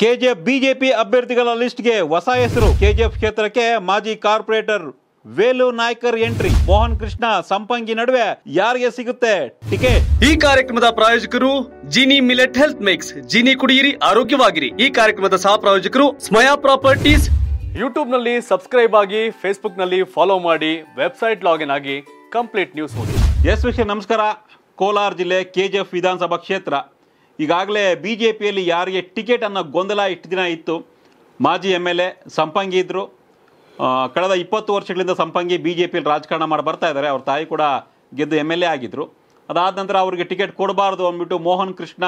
KGF BJP ಅಭ್ಯರ್ಥಿಗಳ ಲಿಸ್ಟ್ಗೆ ಹೊಸ ಹೆಸರು ಕೆಜಿಎಫ್ ಕ್ಷೇತ್ರಕ್ಕೆ ಮಾಜಿ ಕಾರ್ಪೊರೇಟರ್ ವೇಲು ನಾಯ್ಕರ್ ಎಂಟ್ರಿ ಮೋಹನ್ ಕೃಷ್ಣ ಸಂಪಂಗಿ ನಡುವೆ ಯಾರಿಗೆ ಸಿಗುತ್ತೆ ಟಿಕೆಟ್ ಈ ಕಾರ್ಯಕ್ರಮದ ಪ್ರಾಯೋಜಕರು Jini millet health mix Jini ಕುಡಿಯಿರಿ ಆರೋಗ್ಯವಾಗಿರಿ ಈ ಕಾರ್ಯಕ್ರಮದ ಸಹ ಪ್ರಾಯೋಜಕರು ಸ್ಮಯಾ ಪ್ರಾಪರ್ಟೀಸ್ ಯೂಟ್ಯೂಬ್ ನಲ್ಲಿ ಸಬ್ಸ್ಕ್ರೈಬ್ ಆಗಿ ಫೇಸ್ಬುಕ್ ನಲ್ಲಿ ಫಾಲೋ ಮಾಡಿ ವೆಬ್ಸೈಟ್ ಲಾಗಿನ್ ಆಗಿ ಕಂಪ್ಲೀಟ್ ನ್ಯೂಸ್ ಓದಿ ಎಸ್ ವಿಷಯ ನಮಸ್ಕಾರ ಕೋಲಾರ ಜಿಲ್ಲೆ ಕೆಜಿಎಫ್ ವಿಧಾನಸಭಾ ಕ್ಷೇತ್ರ ಈಗಾಗಲೇ ಬಿ ಜೆ ಪಿಯಲ್ಲಿ ಯಾರಿಗೆ ಟಿಕೆಟ್ ಅನ್ನೋ ಗೊಂದಲ ಇಷ್ಟು ದಿನ ಇತ್ತು ಮಾಜಿ ಎಮ್ ಎಲ್ ಎ ಸಂಪಂಗಿ ಇದ್ದರು ಕಳೆದ ಇಪ್ಪತ್ತು ವರ್ಷಗಳಿಂದ ಸಂಪಂಗಿ ಬಿ ಜೆ ಪಿಯಲ್ಲಿ ರಾಜಕಾರಣ ಮಾಡಿ ಬರ್ತಾ ಇದ್ದಾರೆ ಅವ್ರ ತಾಯಿ ಕೂಡ ಗೆದ್ದು ಎಮ್ ಎಲ್ ಎ ಆಗಿದ್ದರು ಅದಾದ ನಂತರ ಅವರಿಗೆ ಟಿಕೆಟ್ ಕೊಡಬಾರ್ದು ಅಂದ್ಬಿಟ್ಟು ಮೋಹನ್ ಕೃಷ್ಣ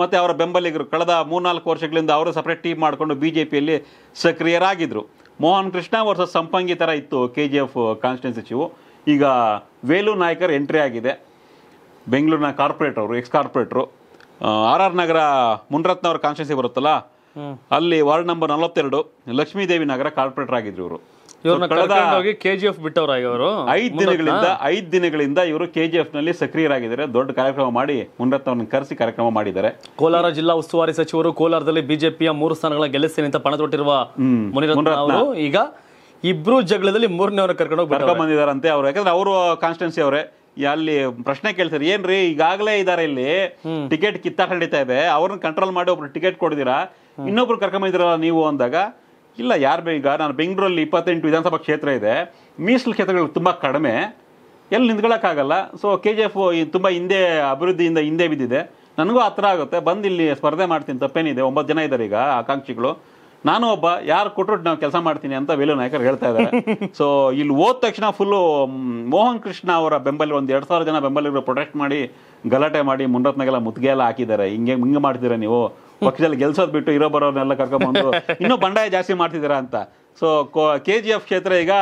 ಮತ್ತು ಅವರ ಬೆಂಬಲಿಗರು ಕಳೆದ ಮೂರ್ನಾಲ್ಕು ವರ್ಷಗಳಿಂದ ಅವರು ಸಪ್ರೇಟ್ ಟೀಮ್ ಮಾಡಿಕೊಂಡು ಬಿ ಜೆ ಪಿಯಲ್ಲಿ ಸಕ್ರಿಯರಾಗಿದ್ದರು ಮೋಹನ್ ಕೃಷ್ಣ ವರ್ಸಸ್ ಸಂಪಂಗಿ ಥರ ಇತ್ತು ಕೆ ಜಿ ಎಫ್ ಸಚಿವು ಈಗ ವೇಲು ನಾಯಕರ್ ಎಂಟ್ರಿ ಆಗಿದೆ ಬೆಂಗಳೂರಿನ ಕಾರ್ಪೊರೇಟರ್ ಅವರು ex corporator R R Nagar ಮುನ್ರತ್ನವ್ರ ಕಾನ್ಸ್ಟೆನ್ಸಿ ಬರುತ್ತಲ್ಲ ಅಲ್ಲಿ ವಾರ್ಡ್ ನಂಬರ್ ನಲವತ್ತೆರಡು ಲಕ್ಷ್ಮೀದೇವಿ ನಗರ ಕಾರ್ಪೊರೇಟರ್ ಆಗಿದ್ರು ಇವರು ಕೆಜಿಎಫ್ ಬಿಟ್ಟವರಾಗಿಯವರು ಐದು ದಿನಗಳಿಂದ ಐದು ದಿನಗಳಿಂದ ಇವರು ಕೆಜಿಎಫ್ ನಲ್ಲಿ ಸಕ್ರಿಯರಾಗಿದ್ದಾರೆ ದೊಡ್ಡ ಕಾರ್ಯಕ್ರಮ ಮಾಡಿ ಮುನ್ರತ್ನವರನ್ನು ಕರೆಸಿ ಕಾರ್ಯಕ್ರಮ ಮಾಡಿದ್ದಾರೆ ಕೋಲಾರ ಜಿಲ್ಲಾ ಉಸ್ತುವಾರಿ ಸಚಿವರು ಕೋಲಾರದಲ್ಲಿ ಬಿಜೆಪಿಯ ಮೂರು ಸ್ಥಾನಗಳ ಗೆಲ್ಲಿಸ್ತೀನಿ ಅಂತ ಪಣ ತೊಟ್ಟಿರುವ ಈಗ ಇಬ್ರು ಜಗಳದಲ್ಲಿ ಮೂರನೇ ಅವರ ಕರ್ಕೊಂಡು ಬಂದಿದ್ದಾರಂತೆ ಅವರು ಯಾಕಂದ್ರೆ ಅವರು ಕಾನ್ಸ್ಟೆನ್ಸಿ ಅವರೇ ಅಲ್ಲಿ ಪ್ರಶ್ನೆ ಕೇಳ್ತಾರೆ ಏನ್ರಿ ಈಗಾಗಲೇ ಇದಾರೆ ಇಲ್ಲಿ ಟಿಕೆಟ್ ಕಿತ್ತಾಟ ನಡೀತಾ ಇದೆ ಅವ್ರನ್ನ ಕಂಟ್ರೋಲ್ ಮಾಡಿ ಒಬ್ರು ಟಿಕೆಟ್ ಕೊಡ್ದಿರಾ ಇನ್ನೊಬ್ರು ಕರ್ಕೊಂಬಂದಿರಲ್ಲ ನೀವು ಅಂದಾಗ ಇಲ್ಲ ಯಾರು ಈಗ ನಾನು ಬೆಂಗಳೂರಲ್ಲಿ ಇಪ್ಪತ್ತೆಂಟು ವಿಧಾನಸಭಾ ಕ್ಷೇತ್ರ ಇದೆ ಮೀಸಲು ಕ್ಷೇತ್ರಗಳು ತುಂಬ ಕಡಿಮೆ ಎಲ್ಲಿ ನಿಂತ್ಕೊಳ್ಳೋಕ್ಕಾಗಲ್ಲ ಸೊ ಕೆ ಜಿ ಎಫ್ ತುಂಬ ಹಿಂದೆ ಅಭಿವೃದ್ಧಿಯಿಂದ ಹಿಂದೆ ಬಿದ್ದಿದೆ ನನಗೂ ಹತ್ರ ಆಗುತ್ತೆ ಬಂದು ಇಲ್ಲಿ ಸ್ಪರ್ಧೆ ಮಾಡ್ತೀನಿ ತಪ್ಪೇನಿದೆ ಒಂಬತ್ತು ಜನ ಇದ್ದಾರೆ ಈಗ ಆಕಾಂಕ್ಷಿಗಳು ನಾನು ಒಬ್ಬ ಯಾರು ಕೊಟ್ಟರು ನಾವು ಕೆಲಸ ಮಾಡ್ತೀನಿ ಅಂತ ವೇಲು ನಾಯಕರು ಹೇಳ್ತಾ ಇದ್ದಾರೆ ಸೊ ಇಲ್ಲಿ ಹೋದ ತಕ್ಷಣ ಫುಲ್ಲು ಮೋಹನ್ ಕೃಷ್ಣ ಅವರ ಬೆಂಬಲಿ ಒಂದು ಎರಡು ಸಾವಿರ ಜನ ಬೆಂಬಲಿಗರು ಪ್ರೊಟೆಕ್ಟ್ ಮಾಡಿ ಗಲಾಟೆ ಮಾಡಿ ಮುನ್ನತ್ನಾಗೆಲ್ಲ ಮುತ್ತಿಗೆ ಎಲ್ಲ ಹಾಕಿದ್ದಾರೆ ಹಿಂಗೆ ಹಿಂಗೆ ಮಾಡ್ತೀರಾ ನೀವು ಪಕ್ಷದಲ್ಲಿ ಗೆಲ್ಸೋದು ಬಿಟ್ಟು ಇರೋ ಬರೋರ್ನೆಲ್ಲ ಕರ್ಕೊಂಡ್ಬಂದು ಇನ್ನೂ ಬಂಡಾಯ ಜಾಸ್ತಿ ಮಾಡ್ತಿದ್ದೀರಾ ಅಂತ ಸೊ ಕೆ ಜಿ ಎಫ್ ಕ್ಷೇತ್ರ ಈಗ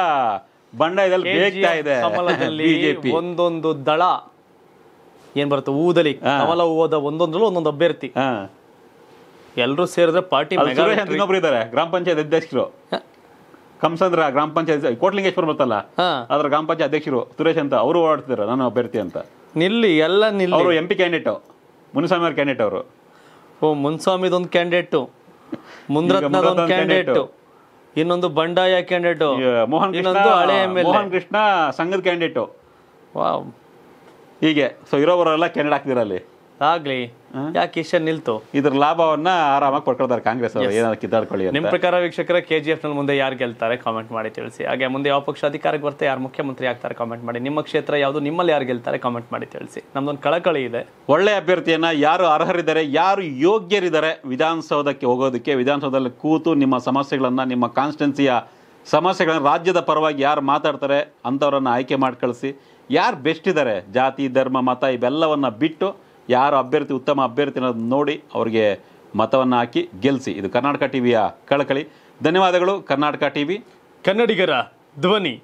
ಬಂಡಾಯದಲ್ಲಿ ಬೇಗ್ತಾ ಇದೆ ಬಿಜೆಪಿ ಒಂದೊಂದು ದಳ ಏನ್ ಬರುತ್ತೆ ಊದಲಿ ಕಮಲ ಹೂವದ ಒಂದೊಂದ್ರಲ್ಲೂ ಒಂದೊಂದು ಅಭ್ಯರ್ಥಿ ಎಲ್ಲರೂ ಸೇರಿದ್ರೆ ಪಾರ್ಟಿ ಇನ್ನೊಬ್ರು ಇದ್ದಾರೆ ಗ್ರಾಮ ಪಂಚಾಯತ್ ಅಧ್ಯಕ್ಷರು ಕಂಸಂದ್ರ ಗ್ರಾಮ ಪಂಚಾಯತ್ ಕೋಟ್ಲಿಂಗೇಶ್ವರ ಬರ್ತಲ್ಲ ಅದ್ರ ಗ್ರಾಮ ಪಂಚಾಯತ್ ಅಧ್ಯಕ್ಷರು ಸುರೇಶ್ ಅಂತ ಅವರು ಓಡಾಡ್ತಿದ್ದಾರೆ ನಾನು ಅಭ್ಯರ್ಥಿ ಅಂತ ನಿಲ್ಲಿ ಎಲ್ಲ ನಿಲ್ಲಿ ಅವರು ಎಂ ಪಿ ಕ್ಯಾಂಡಿಡೇಟ್ ಮುನಿಸ್ವಾಮಿ ಅವ್ರ ಕ್ಯಾಂಡಿಡೇಟ್ ಅವರು ಓ ಮುನ್ಸ್ವಾಮಿದೊಂದು ಕ್ಯಾಂಡಿಡೇಟು ಮುಂದ್ರತ್ನದೊಂದು ಕ್ಯಾಂಡಿಡೇಟು ಇನ್ನೊಂದು ಬಂಡಾಯ ಕ್ಯಾಂಡಿಡೇಟ್ ಮೋಹನ್ ಇನ್ನೊಂದು ಹಳೆ ಮೋಹನ್ ಕೃಷ್ಣ ಸಂಘದ ಕ್ಯಾಂಡಿಡೇಟು ವಾವ್ ಹೀಗೆ ಸೊ ಇರೋವರೆಲ್ಲ ಕ್ಯಾಂಡಿಡೇಟ್ ಹಾಕ್ತಿರ ಅಲ್ಲಿ ಆಗ್ಲಿ ಯಾಕೆ ಇಷ್ಟ ನಿಲ್ತು ಇದ್ರ ಲಾಭವನ್ನ ಆರಾಮಾಗಿ ಪಡ್ಕೊಳ್ತಾರೆ ಕಾಂಗ್ರೆಸ್ ಅವರು ಏನಾದ್ರು ನಿಮ್ಮ ಪ್ರಕಾರ ವೀಕ್ಷಕರ ಕೆ ಜಿ ನಲ್ಲಿ ಮುಂದೆ ಯಾರು ಗೆಲ್ತಾರೆ ಕಾಮೆಂಟ್ ಮಾಡಿ ತಿಳಿಸಿ ಹಾಗೆ ಮುಂದೆ ಯಾವ ಪಕ್ಷ ಅಧಿಕಾರಕ್ಕೆ ಬರ್ತಾರೆ ಯಾರು ಮುಖ್ಯಮಂತ್ರಿ ಆಗ್ತಾರೆ ಕಾಮೆಂಟ್ ಮಾಡಿ ನಿಮ್ಮ ಕ್ಷೇತ್ರ ಯಾವುದು ನಿಮ್ಮಲ್ಲಿ ಯಾರು ಗೆಲ್ತಾರೆ ಕಾಮೆಂಟ್ ಮಾಡಿ ತಿಳಿಸಿ ನಮ್ದೊಂದು ಕಳಕಳಿ ಇದೆ ಒಳ್ಳೆ ಅಭ್ಯರ್ಥಿಯನ್ನ ಯಾರು ಅರ್ಹರಿದ್ದಾರೆ ಯಾರು ಯೋಗ್ಯರಿದ್ದಾರೆ ವಿಧಾನಸೌಧಕ್ಕೆ ಹೋಗೋದಕ್ಕೆ ವಿಧಾನಸೌಧದಲ್ಲಿ ಕೂತು ನಿಮ್ಮ ಸಮಸ್ಯೆಗಳನ್ನ ನಿಮ್ಮ ಕಾನ್ಸ್ಟಿಟ್ಯೂನ್ಸಿಯ ಸಮಸ್ಯೆಗಳನ್ನ ರಾಜ್ಯದ ಪರವಾಗಿ ಯಾರು ಮಾತಾಡ್ತಾರೆ ಅಂತವರನ್ನ ಆಯ್ಕೆ ಮಾಡಿ ಯಾರು ಬೆಸ್ಟ್ ಇದ್ದಾರೆ ಜಾತಿ ಧರ್ಮ ಮತ ಇವೆಲ್ಲವನ್ನ ಬಿಟ್ಟು ಯಾರು ಅಭ್ಯರ್ಥಿ ಉತ್ತಮ ಅಭ್ಯರ್ಥಿ ಅನ್ನೋದು ನೋಡಿ ಅವರಿಗೆ ಮತವನ್ನು ಹಾಕಿ ಗೆಲ್ಲಿಸಿ ಇದು ಕರ್ನಾಟಕ ಟಿವಿಯ ಕಳಕಳಿ ಧನ್ಯವಾದಗಳು ಕರ್ನಾಟಕ ಟಿವಿ ಕನ್ನಡಿಗರ ಧ್ವನಿ